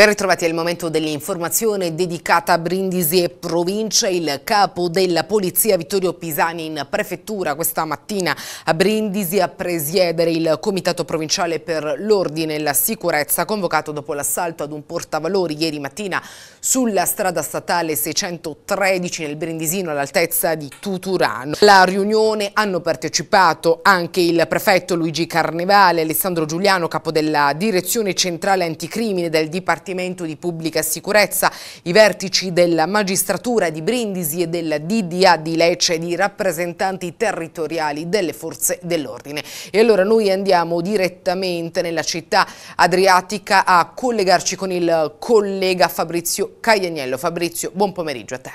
Ben ritrovati al momento dell'informazione dedicata a Brindisi e provincia. Il capo della polizia Vittorio Pisani in prefettura questa mattina a Brindisi a presiedere il comitato provinciale per l'ordine e la sicurezza convocato dopo l'assalto ad un portavalori ieri mattina sulla strada statale 613 nel Brindisino all'altezza di Tuturano. Alla riunione hanno partecipato anche il prefetto Luigi Carnevale, Alessandro Giuliano, capo della direzione centrale anticrimine del Dipartimento Dipartimento di Pubblica Sicurezza. I vertici della Magistratura di Brindisi e della DDA di Lecce e di rappresentanti territoriali delle forze dell'ordine. E allora noi andiamo direttamente nella città adriatica a collegarci con il collega Fabrizio Caglianiello. Fabrizio, buon pomeriggio a te.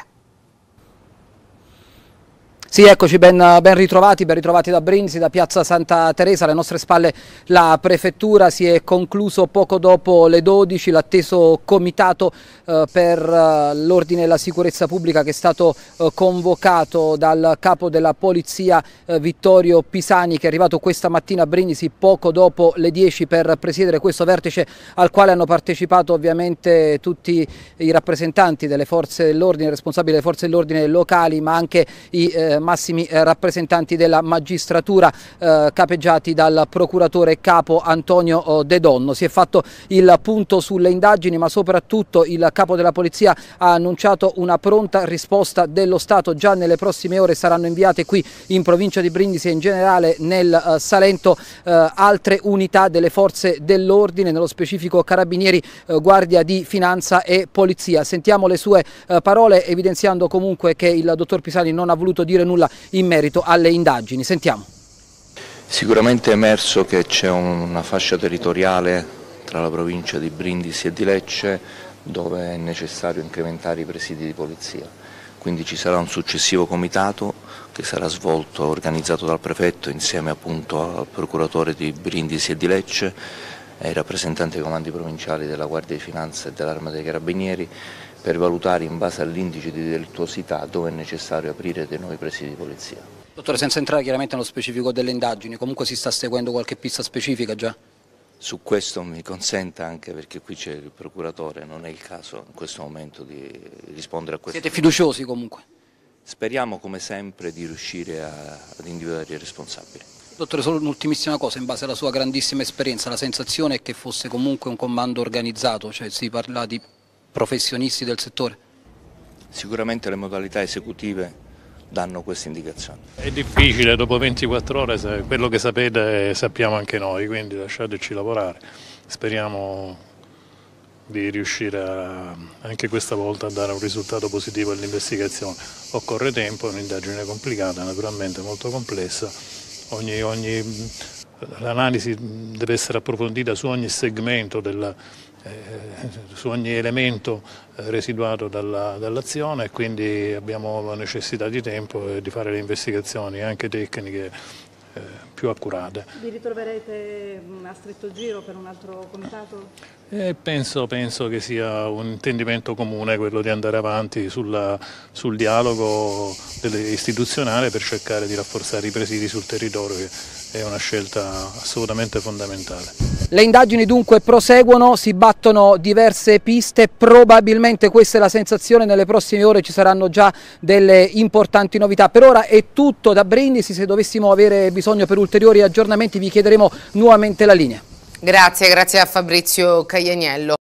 Sì, eccoci, ben, ben, ritrovati, ben ritrovati da Brindisi, da Piazza Santa Teresa, alle nostre spalle la prefettura, si è concluso poco dopo le 12 l'atteso comitato eh, per eh, l'ordine e la sicurezza pubblica che è stato eh, convocato dal capo della polizia eh, Vittorio Pisani che è arrivato questa mattina a Brindisi poco dopo le 10 per presiedere questo vertice al quale hanno partecipato ovviamente tutti i rappresentanti delle forze dell'ordine, responsabili delle forze dell'ordine locali ma anche i eh, massimi eh, rappresentanti della magistratura eh, capeggiati dal procuratore capo Antonio eh, De Donno. Si è fatto il punto sulle indagini ma soprattutto il capo della polizia ha annunciato una pronta risposta dello Stato. Già nelle prossime ore saranno inviate qui in provincia di Brindisi e in generale nel Salento altre unità delle forze dell'ordine, nello specifico Carabinieri, Guardia di Finanza e Polizia. Sentiamo le sue parole evidenziando comunque che il dottor Pisani non ha voluto dire nulla nulla in merito alle indagini. Sentiamo. Sicuramente è emerso che c'è una fascia territoriale tra la provincia di Brindisi e di Lecce dove è necessario incrementare i presidi di polizia. Quindi ci sarà un successivo comitato che sarà svolto, organizzato dal prefetto insieme appunto al procuratore di Brindisi e di Lecce ai rappresentanti dei comandi provinciali della Guardia di Finanza e dell'Arma dei Carabinieri per valutare in base all'indice di delittuosità dove è necessario aprire dei nuovi presidi di polizia. Dottore, senza entrare chiaramente nello specifico delle indagini, comunque si sta seguendo qualche pista specifica già? Su questo mi consenta anche perché qui c'è il procuratore, non è il caso in questo momento di rispondere a questo. Siete fiduciosi comunque? Speriamo come sempre di riuscire a, ad individuare i responsabili. Dottore, solo un'ultimissima cosa, in base alla sua grandissima esperienza, la sensazione è che fosse comunque un comando organizzato, cioè si parla di professionisti del settore? Sicuramente le modalità esecutive danno questa indicazione. È difficile, dopo 24 ore quello che sapete eh, sappiamo anche noi, quindi lasciateci lavorare. Speriamo di riuscire a, anche questa volta a dare un risultato positivo all'investigazione. Occorre tempo, è un'indagine complicata, naturalmente molto complessa ogni, ogni, l'analisi deve essere approfondita su ogni segmento, della, eh, su ogni elemento eh, residuato dalla, dall'azione e quindi abbiamo la necessità di tempo di fare le investigazioni anche tecniche eh, più accurate. Vi ritroverete mm, a stretto giro per un altro comitato? Eh, penso, penso, che sia un intendimento comune quello di andare avanti sulla, sul dialogo istituzionale per cercare di rafforzare i presidi sul territorio che è una scelta assolutamente fondamentale. Le indagini dunque proseguono, si battono diverse piste, probabilmente questa è la sensazione, nelle prossime ore ci saranno già delle importanti novità. Per ora è tutto da Brindisi, se dovessimo avere bisogno per ulteriori aggiornamenti vi chiederemo nuovamente la linea. Grazie, grazie a Fabrizio Caglianiello.